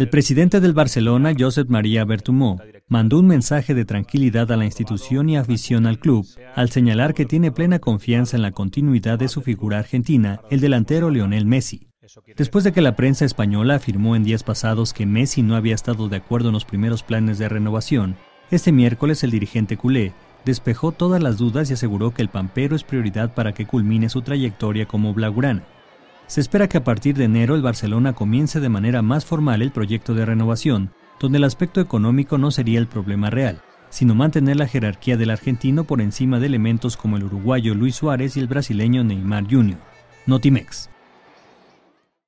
El presidente del Barcelona, Josep María Bertumó, mandó un mensaje de tranquilidad a la institución y afición al club, al señalar que tiene plena confianza en la continuidad de su figura argentina, el delantero Lionel Messi. Después de que la prensa española afirmó en días pasados que Messi no había estado de acuerdo en los primeros planes de renovación, este miércoles el dirigente culé despejó todas las dudas y aseguró que el pampero es prioridad para que culmine su trayectoria como blaugrana. Se espera que a partir de enero el Barcelona comience de manera más formal el proyecto de renovación, donde el aspecto económico no sería el problema real, sino mantener la jerarquía del argentino por encima de elementos como el uruguayo Luis Suárez y el brasileño Neymar Jr. Notimex.